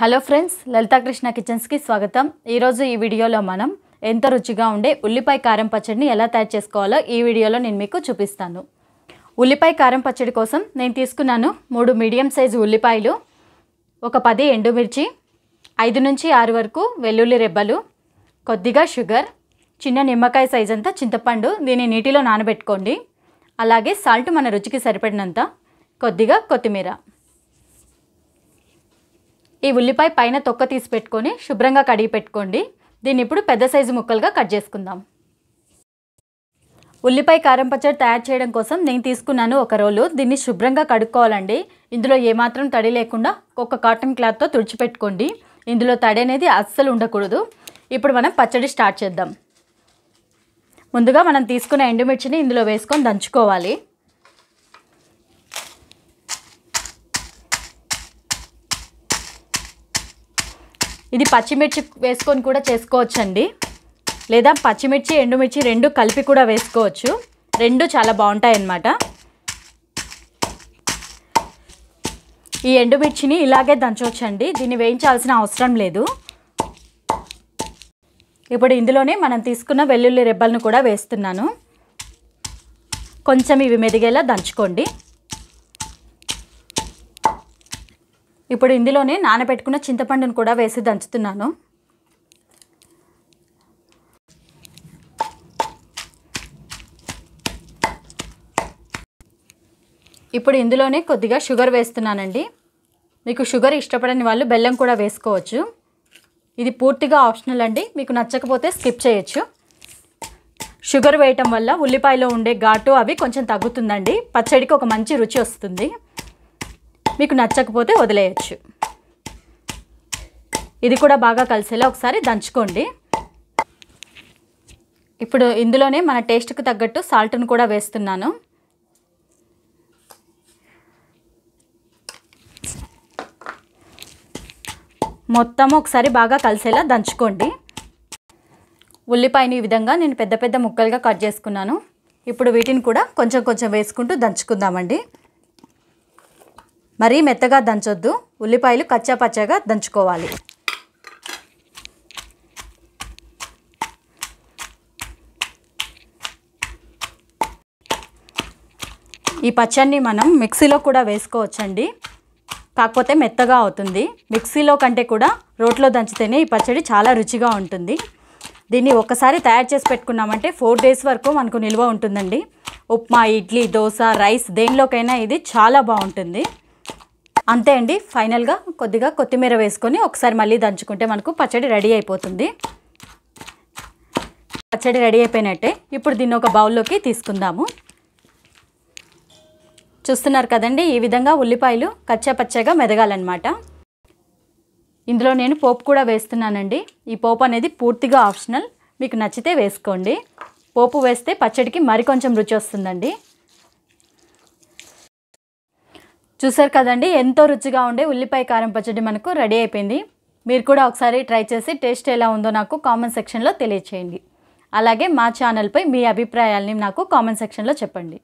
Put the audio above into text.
hello friends లలితాకృష్ణ కిచెన్స్కి స్వాగతం ఈరోజు ఈ వీడియోలో మనం ఎంత రుచిగా ఉండే ఉల్లిపాయ కారం పచ్చడిని ఎలా తయారు చేసుకోవాలో ఈ వీడియోలో నేను మీకు చూపిస్తాను ఉల్లిపాయ కారం పచ్చడి కోసం నేను తీసుకున్నాను మూడు మీడియం సైజు ఉల్లిపాయలు ఒక పది ఎండుమిర్చి ఐదు నుంచి ఆరు వరకు వెల్లుల్లి రెబ్బలు కొద్దిగా షుగర్ చిన్న నిమ్మకాయ సైజ్ అంతా చింతపండు దీన్ని నీటిలో నానబెట్టుకోండి అలాగే సాల్ట్ మన రుచికి సరిపడినంత కొద్దిగా కొత్తిమీర ఈ ఉల్లిపాయ పైన తొక్క తీసి పెట్టుకొని శుభ్రంగా కడిగి పెట్టుకోండి దీన్ని ఇప్పుడు పెద్ద సైజు ముక్కలుగా కట్ చేసుకుందాం ఉల్లిపాయ కారం పచ్చడి తయారు చేయడం కోసం నేను తీసుకున్నాను ఒక రోలు దీన్ని శుభ్రంగా కడుక్కోవాలండి ఇందులో ఏమాత్రం తడి లేకుండా ఒక కాటన్ క్లాత్తో తుడిచిపెట్టుకోండి ఇందులో తడి అనేది అస్సలు ఉండకూడదు ఇప్పుడు మనం పచ్చడి స్టార్ట్ చేద్దాం ముందుగా మనం తీసుకున్న ఎండుమిర్చిని ఇందులో వేసుకొని దంచుకోవాలి ఇది పచ్చిమిర్చి వేసుకొని కూడా చేసుకోవచ్చండి లేదా పచ్చిమిర్చి ఎండుమిర్చి రెండు కలిపి కూడా వేసుకోవచ్చు రెండు చాలా బాగుంటాయి అన్నమాట ఈ ఎండుమిర్చిని ఇలాగే దంచవచ్చండి దీన్ని వేయించాల్సిన అవసరం లేదు ఇప్పుడు ఇందులోనే మనం తీసుకున్న వెల్లుల్లి రెబ్బలను కూడా వేస్తున్నాను కొంచెం ఇవి మెదిగేలా దంచుకోండి ఇప్పుడు ఇందులోనే నానబెట్టుకున్న చింతపండును కూడా వేసి దంచుతున్నాను ఇప్పుడు ఇందులోనే కొద్దిగా షుగర్ వేస్తున్నానండి మీకు షుగర్ ఇష్టపడని వాళ్ళు బెల్లం కూడా వేసుకోవచ్చు ఇది పూర్తిగా ఆప్షనల్ అండి మీకు నచ్చకపోతే స్కిప్ చేయొచ్చు షుగర్ వేయటం వల్ల ఉల్లిపాయలో ఉండే ఘాటు అవి కొంచెం తగ్గుతుందండి పచ్చడికి ఒక మంచి రుచి వస్తుంది మీకు నచ్చకపోతే వదిలేయచ్చు ఇది కూడా బాగా కలిసేలా ఒకసారి దంచుకోండి ఇప్పుడు ఇందులోనే మన టేస్ట్కి తగ్గట్టు సాల్ట్ను కూడా వేస్తున్నాను మొత్తం ఒకసారి బాగా కలిసేలా దంచుకోండి ఉల్లిపాయని ఈ విధంగా నేను పెద్ద పెద్ద ముక్కలుగా కట్ చేసుకున్నాను ఇప్పుడు వీటిని కూడా కొంచెం కొంచెం వేసుకుంటూ దంచుకుందామండి మరీ మెత్తగా దంచొద్దు ఉల్లిపాయలు కచ్చా పచ్చగా దంచుకోవాలి ఈ పచ్చడిని మనం మిక్సీలో కూడా వేసుకోవచ్చండి కాకపోతే మెత్తగా అవుతుంది మిక్సీలో కంటే కూడా రోట్లో దంచితేనే ఈ పచ్చడి చాలా రుచిగా ఉంటుంది దీన్ని ఒక్కసారి తయారు చేసి పెట్టుకున్నామంటే ఫోర్ డేస్ వరకు మనకు నిల్వ ఉంటుందండి ఉప్మా ఇడ్లీ దోశ రైస్ దేనిలోకైనా ఇది చాలా బాగుంటుంది అంతే అండి ఫైనల్గా కొద్దిగా కొత్తిమీర వేసుకొని ఒకసారి మళ్ళీ దంచుకుంటే మనకు పచ్చడి రెడీ అయిపోతుంది పచ్చడి రెడీ అయిపోయినట్టే ఇప్పుడు దీన్ని ఒక బౌల్లోకి తీసుకుందాము చూస్తున్నారు కదండి ఈ విధంగా ఉల్లిపాయలు పచ్చగా మెదగాలన్నమాట ఇందులో నేను పోపు కూడా వేస్తున్నానండి ఈ పోపు అనేది పూర్తిగా ఆప్షనల్ మీకు నచ్చితే వేసుకోండి పోపు వేస్తే పచ్చడికి మరికొంచెం రుచి వస్తుందండి చూసారు కదండి ఎంతో రుచిగా ఉండే ఉల్లిపాయ కారం పచ్చడి మనకు రెడీ అయిపోయింది మీరు కూడా ఒకసారి ట్రై చేసి టేస్ట్ ఎలా ఉందో నాకు కామెంట్ సెక్షన్లో తెలియచేయండి అలాగే మా ఛానల్పై మీ అభిప్రాయాల్ని నాకు కామెంట్ సెక్షన్లో చెప్పండి